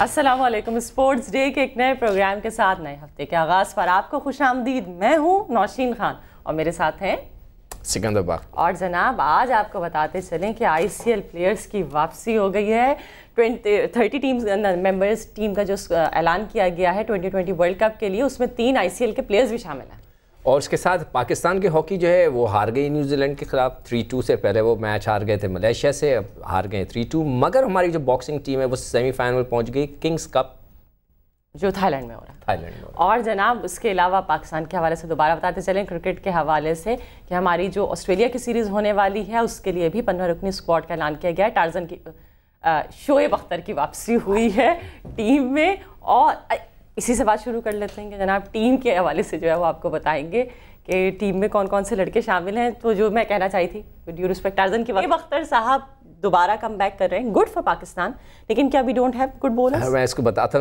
Aslam sports day के एक नए प्रोग्राम के साथ नए हफ्ते के आगाज़ पर आपको खुश आमदीद मैं हूँ नौशीन खान और मेरे साथ हैं सिकंदर बाग और जनाब आज आपको बताते चलें कि आईसीएल प्लेयर्स की वापसी हो गई है twenty thirty teams members team का जो ऐलान किया गया है 2020 वर्ल्ड कप के लिए उसमें तीन आईसीएल के प्लेयर्स भी शामिल हैं और उसके साथ पाकिस्तान की हॉकी जो है वो हार गई न्यूजीलैंड के ख़िलाफ़ थ्री टू से पहले वो मैच हार गए थे मलेशिया से अब हार गए थ्री टू मगर हमारी जो बॉक्सिंग टीम है वो सेमीफाइनल पहुंच गई किंग्स कप जो थाईलैंड में हो रहा है थाईलैंड में और जनाब उसके अलावा पाकिस्तान के हवाले से दोबारा बताते चलें क्रिकेट के हवाले से कि हमारी जो ऑस्ट्रेलिया की सीरीज़ होने वाली है उसके लिए भी पंद्रह रुकनी स्क्वाड का ऐलान किया गया है टार्जन की शोएब अख्तर की वापसी हुई है टीम में और इसी से बात शुरू कर लेते हैं कि जनाब टीम के हवाले से जो है वो आपको बताएंगे कि टीम में कौन कौन से लड़के शामिल हैं तो जो मैं कहना चाहती थी ड्यू रिस्पेक्ट टार्जन की अख्तर साहब दोबारा कम बैक कर रहे हैं गुड फॉर पाकिस्तान लेकिन क्या we don't have good bowler मैं इसको बताता